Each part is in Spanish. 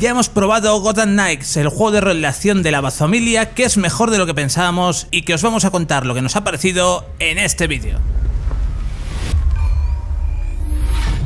ya hemos probado Gotham Knights, el juego de relación de la Bazofamilia que es mejor de lo que pensábamos y que os vamos a contar lo que nos ha parecido en este vídeo.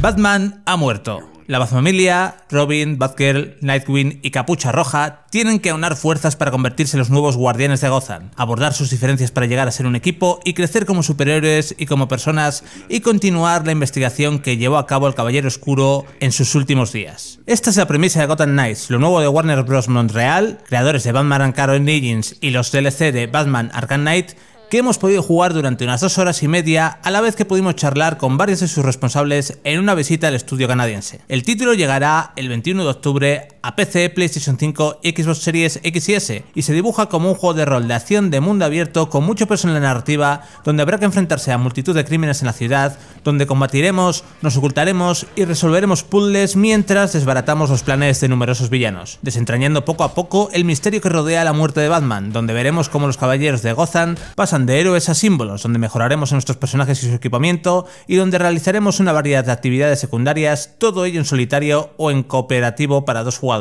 Batman ha muerto. La Bazfamilia, Robin, Batgirl, Nightwing y Capucha Roja tienen que aunar fuerzas para convertirse en los nuevos guardianes de Gotham, abordar sus diferencias para llegar a ser un equipo y crecer como superhéroes y como personas y continuar la investigación que llevó a cabo el Caballero Oscuro en sus últimos días. Esta es la premisa de Gotham Knights, lo nuevo de Warner Bros. Montreal, creadores de Batman and Carol Origins y los DLC de Batman Arkham Knight, que hemos podido jugar durante unas dos horas y media, a la vez que pudimos charlar con varios de sus responsables en una visita al estudio canadiense. El título llegará el 21 de octubre a PC, PlayStation 5, Xbox Series X y S, y se dibuja como un juego de rol de acción de mundo abierto con mucho peso en la narrativa, donde habrá que enfrentarse a multitud de crímenes en la ciudad, donde combatiremos, nos ocultaremos y resolveremos puzzles mientras desbaratamos los planes de numerosos villanos, desentrañando poco a poco el misterio que rodea la muerte de Batman, donde veremos cómo los caballeros de Gotham pasan de héroes a símbolos, donde mejoraremos a nuestros personajes y su equipamiento, y donde realizaremos una variedad de actividades secundarias, todo ello en solitario o en cooperativo para dos jugadores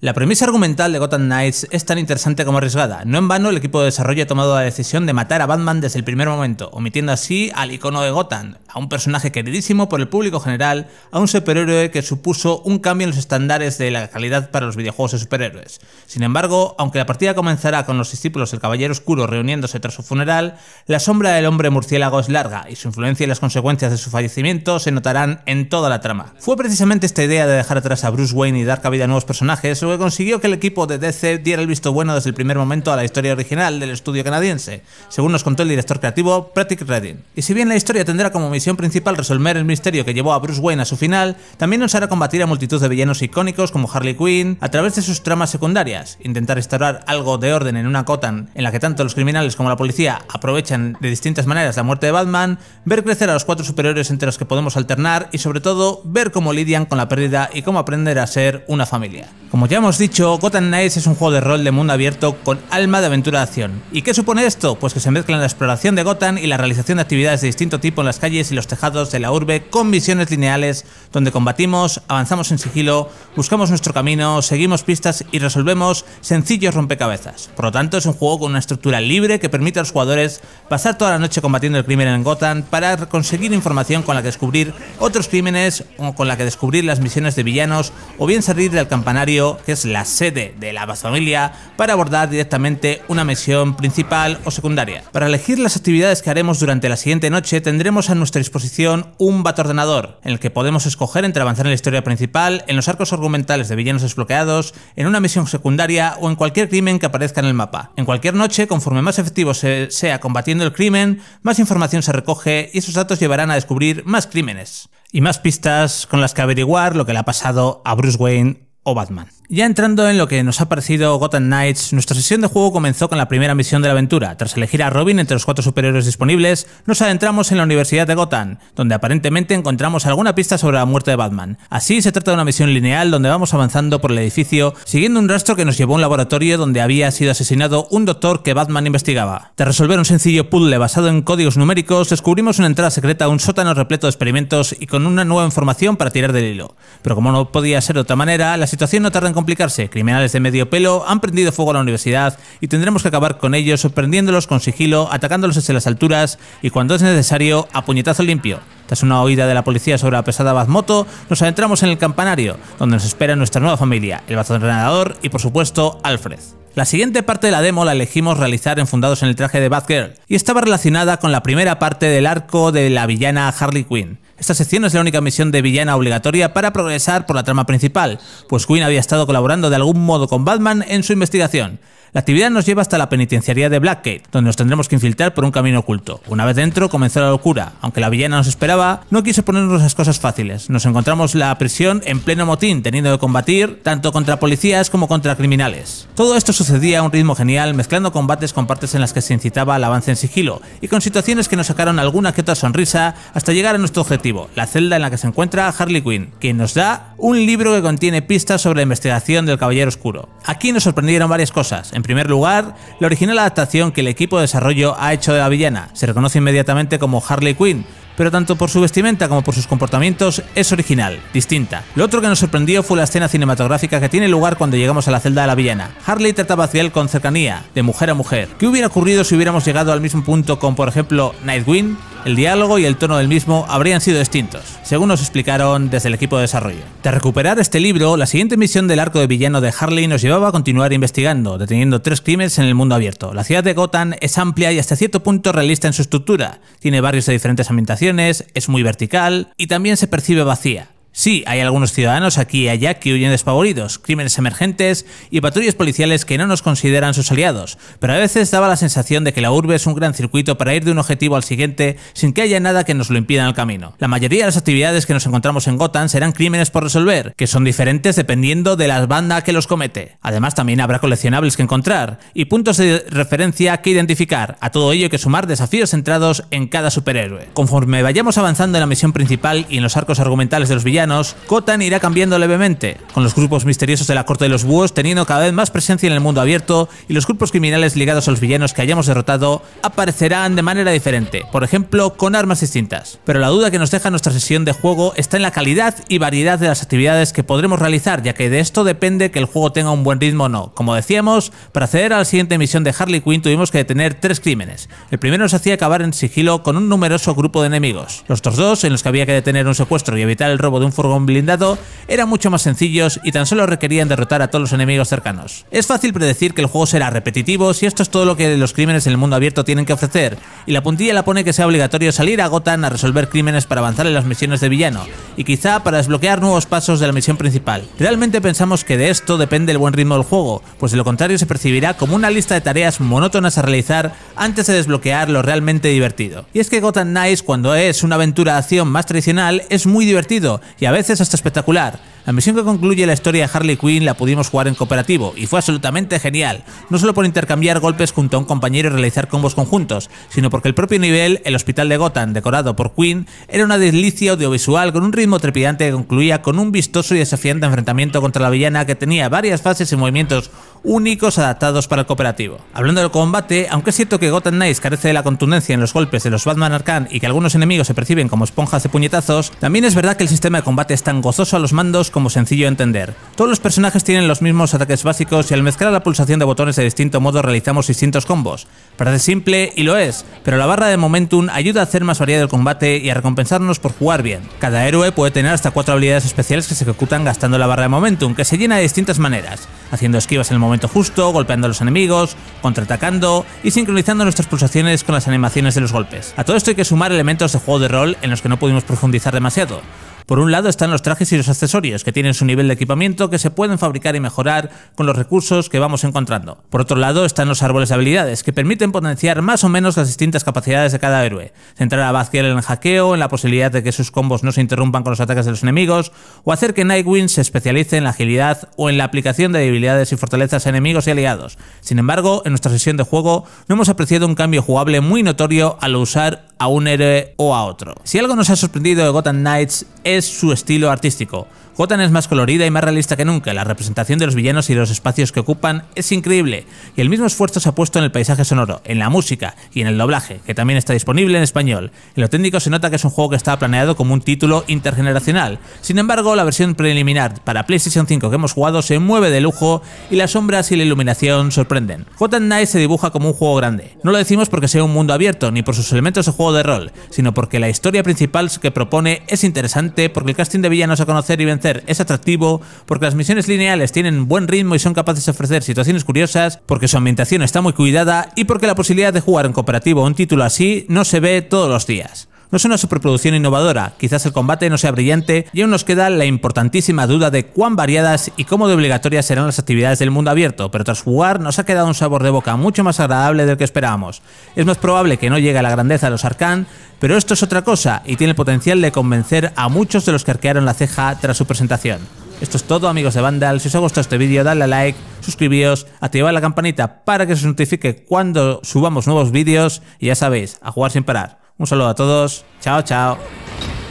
la premisa argumental de Gotham Knights es tan interesante como arriesgada. No en vano el equipo de desarrollo ha tomado la decisión de matar a Batman desde el primer momento, omitiendo así al icono de Gotham, a un personaje queridísimo por el público general, a un superhéroe que supuso un cambio en los estándares de la calidad para los videojuegos de superhéroes. Sin embargo, aunque la partida comenzará con los discípulos del Caballero Oscuro reuniéndose tras su funeral, la sombra del hombre murciélago es larga y su influencia y las consecuencias de su fallecimiento se notarán en toda la trama. Fue precisamente esta idea de dejar atrás a Bruce Wayne y dar cabida a nuevos personajes personaje, lo que consiguió que el equipo de DC diera el visto bueno desde el primer momento a la historia original del estudio canadiense, según nos contó el director creativo Patrick Redding. Y si bien la historia tendrá como misión principal resolver el misterio que llevó a Bruce Wayne a su final, también nos hará combatir a multitud de villanos icónicos como Harley Quinn a través de sus tramas secundarias, intentar instaurar algo de orden en una cotan en la que tanto los criminales como la policía aprovechan de distintas maneras la muerte de Batman, ver crecer a los cuatro superiores entre los que podemos alternar y sobre todo ver cómo lidian con la pérdida y cómo aprender a ser una familia. Como ya hemos dicho, Gotham Knights es un juego de rol de mundo abierto con alma de aventura-acción. de ¿Y qué supone esto? Pues que se mezclan la exploración de Gotham y la realización de actividades de distinto tipo en las calles y los tejados de la urbe con misiones lineales donde combatimos, avanzamos en sigilo, buscamos nuestro camino, seguimos pistas y resolvemos sencillos rompecabezas. Por lo tanto, es un juego con una estructura libre que permite a los jugadores pasar toda la noche combatiendo el crimen en Gotham para conseguir información con la que descubrir otros crímenes o con la que descubrir las misiones de villanos o bien salir del campanario, que es la sede de la familia, para abordar directamente una misión principal o secundaria. Para elegir las actividades que haremos durante la siguiente noche tendremos a nuestra disposición un bat ordenador en el que podemos escoger entre avanzar en la historia principal, en los arcos argumentales de villanos desbloqueados, en una misión secundaria o en cualquier crimen que aparezca en el mapa. En cualquier noche, conforme más efectivo sea combatiendo el crimen, más información se recoge y esos datos llevarán a descubrir más crímenes y más pistas con las que averiguar lo que le ha pasado a Bruce Wayne o Batman. Ya entrando en lo que nos ha parecido Gotham Knights, nuestra sesión de juego comenzó con la primera misión de la aventura. Tras elegir a Robin entre los cuatro superiores disponibles, nos adentramos en la Universidad de Gotham, donde aparentemente encontramos alguna pista sobre la muerte de Batman. Así se trata de una misión lineal donde vamos avanzando por el edificio, siguiendo un rastro que nos llevó a un laboratorio donde había sido asesinado un doctor que Batman investigaba. Tras resolver un sencillo puzzle basado en códigos numéricos, descubrimos una entrada secreta a un sótano repleto de experimentos y con una nueva información para tirar del hilo. Pero como no podía ser de otra manera, la situación no tarda en complicarse. Criminales de medio pelo han prendido fuego a la universidad y tendremos que acabar con ellos sorprendiéndolos con sigilo, atacándolos desde las alturas y cuando es necesario a puñetazo limpio. Tras una oída de la policía sobre la pesada Bazmoto, nos adentramos en el campanario, donde nos espera nuestra nueva familia, el entrenador y por supuesto Alfred. La siguiente parte de la demo la elegimos realizar enfundados en el traje de Batgirl, y estaba relacionada con la primera parte del arco de la villana Harley Quinn. Esta sección es la única misión de villana obligatoria para progresar por la trama principal, pues Quinn había estado colaborando de algún modo con Batman en su investigación, la actividad nos lleva hasta la penitenciaría de Blackgate, donde nos tendremos que infiltrar por un camino oculto. Una vez dentro comenzó la locura. Aunque la villana nos esperaba, no quiso ponernos las cosas fáciles. Nos encontramos la prisión en pleno motín, teniendo que combatir tanto contra policías como contra criminales. Todo esto sucedía a un ritmo genial, mezclando combates con partes en las que se incitaba al avance en sigilo, y con situaciones que nos sacaron alguna que otra sonrisa hasta llegar a nuestro objetivo, la celda en la que se encuentra Harley Quinn, quien nos da un libro que contiene pistas sobre la investigación del Caballero Oscuro. Aquí nos sorprendieron varias cosas. En primer lugar, la original adaptación que el equipo de desarrollo ha hecho de la villana. Se reconoce inmediatamente como Harley Quinn, pero tanto por su vestimenta como por sus comportamientos es original, distinta. Lo otro que nos sorprendió fue la escena cinematográfica que tiene lugar cuando llegamos a la celda de la villana. Harley trataba a con cercanía, de mujer a mujer. ¿Qué hubiera ocurrido si hubiéramos llegado al mismo punto con, por ejemplo, Nightwing? el diálogo y el tono del mismo habrían sido distintos, según nos explicaron desde el equipo de desarrollo. De recuperar este libro, la siguiente misión del arco de villano de Harley nos llevaba a continuar investigando, deteniendo tres crímenes en el mundo abierto. La ciudad de Gotham es amplia y hasta cierto punto realista en su estructura, tiene barrios de diferentes ambientaciones, es muy vertical y también se percibe vacía. Sí, hay algunos ciudadanos aquí y allá que huyen despavoridos, crímenes emergentes y patrullas policiales que no nos consideran sus aliados, pero a veces daba la sensación de que la urbe es un gran circuito para ir de un objetivo al siguiente sin que haya nada que nos lo impida en el camino. La mayoría de las actividades que nos encontramos en Gotham serán crímenes por resolver, que son diferentes dependiendo de la banda que los comete. Además también habrá coleccionables que encontrar y puntos de referencia que identificar, a todo ello que sumar desafíos centrados en cada superhéroe. Conforme vayamos avanzando en la misión principal y en los arcos argumentales de los villanos, villanos, Cotan irá cambiando levemente, con los grupos misteriosos de la Corte de los Búhos teniendo cada vez más presencia en el mundo abierto y los grupos criminales ligados a los villanos que hayamos derrotado aparecerán de manera diferente, por ejemplo con armas distintas. Pero la duda que nos deja nuestra sesión de juego está en la calidad y variedad de las actividades que podremos realizar, ya que de esto depende que el juego tenga un buen ritmo o no. Como decíamos, para acceder a la siguiente misión de Harley Quinn tuvimos que detener tres crímenes. El primero nos hacía acabar en sigilo con un numeroso grupo de enemigos. Los otros dos, en los que había que detener un secuestro y evitar el robo de un furgón blindado eran mucho más sencillos y tan solo requerían derrotar a todos los enemigos cercanos. Es fácil predecir que el juego será repetitivo si esto es todo lo que los crímenes en el mundo abierto tienen que ofrecer, y la puntilla la pone que sea obligatorio salir a Gotham a resolver crímenes para avanzar en las misiones de villano, y quizá para desbloquear nuevos pasos de la misión principal. Realmente pensamos que de esto depende el buen ritmo del juego, pues de lo contrario se percibirá como una lista de tareas monótonas a realizar antes de desbloquear lo realmente divertido. Y es que Gotham Knights, cuando es una aventura de acción más tradicional, es muy divertido y y a veces hasta espectacular. La misión que concluye la historia de Harley Quinn la pudimos jugar en cooperativo y fue absolutamente genial, no solo por intercambiar golpes junto a un compañero y realizar combos conjuntos, sino porque el propio nivel, el hospital de Gotham, decorado por Quinn, era una delicia audiovisual con un ritmo trepidante que concluía con un vistoso y desafiante enfrentamiento contra la villana que tenía varias fases y movimientos únicos adaptados para el cooperativo. Hablando del combate, aunque es cierto que Gotham Knights carece de la contundencia en los golpes de los Batman Arkham y que algunos enemigos se perciben como esponjas de puñetazos, también es verdad que el sistema de combate es tan gozoso a los mandos como sencillo entender. Todos los personajes tienen los mismos ataques básicos y al mezclar la pulsación de botones de distinto modo realizamos distintos combos. Parece simple y lo es, pero la barra de momentum ayuda a hacer más variedad el combate y a recompensarnos por jugar bien. Cada héroe puede tener hasta cuatro habilidades especiales que se ejecutan gastando la barra de momentum, que se llena de distintas maneras, haciendo esquivas en el momento justo, golpeando a los enemigos, contraatacando y sincronizando nuestras pulsaciones con las animaciones de los golpes. A todo esto hay que sumar elementos de juego de rol en los que no pudimos profundizar demasiado. Por un lado están los trajes y los accesorios, que tienen su nivel de equipamiento que se pueden fabricar y mejorar con los recursos que vamos encontrando. Por otro lado están los árboles de habilidades, que permiten potenciar más o menos las distintas capacidades de cada héroe, centrar a Vazquiel en el hackeo, en la posibilidad de que sus combos no se interrumpan con los ataques de los enemigos, o hacer que Nightwing se especialice en la agilidad o en la aplicación de debilidades y fortalezas a enemigos y aliados. Sin embargo, en nuestra sesión de juego no hemos apreciado un cambio jugable muy notorio al usar a un héroe o a otro. Si algo nos ha sorprendido de Gotham Knights es su estilo artístico. Gotham es más colorida y más realista que nunca, la representación de los villanos y los espacios que ocupan es increíble, y el mismo esfuerzo se ha puesto en el paisaje sonoro, en la música y en el doblaje, que también está disponible en español. En lo técnico se nota que es un juego que estaba planeado como un título intergeneracional, sin embargo la versión preliminar para PlayStation 5 que hemos jugado se mueve de lujo y las sombras y la iluminación sorprenden. Gotham Knight se dibuja como un juego grande, no lo decimos porque sea un mundo abierto ni por sus elementos de juego de rol, sino porque la historia principal que propone es interesante porque el casting de villanos a conocer y vencer es atractivo porque las misiones lineales tienen buen ritmo y son capaces de ofrecer situaciones curiosas, porque su ambientación está muy cuidada y porque la posibilidad de jugar en cooperativo un título así no se ve todos los días. No es una superproducción innovadora, quizás el combate no sea brillante y aún nos queda la importantísima duda de cuán variadas y cómo de obligatorias serán las actividades del mundo abierto, pero tras jugar nos ha quedado un sabor de boca mucho más agradable del que esperábamos. Es más probable que no llegue a la grandeza de los Arcan, pero esto es otra cosa y tiene el potencial de convencer a muchos de los que arquearon la ceja tras su presentación. Esto es todo amigos de Vandal, si os ha gustado este vídeo dadle a like, suscribíos, activad la campanita para que se os notifique cuando subamos nuevos vídeos y ya sabéis, a jugar sin parar. Un saludo a todos. Chao, chao.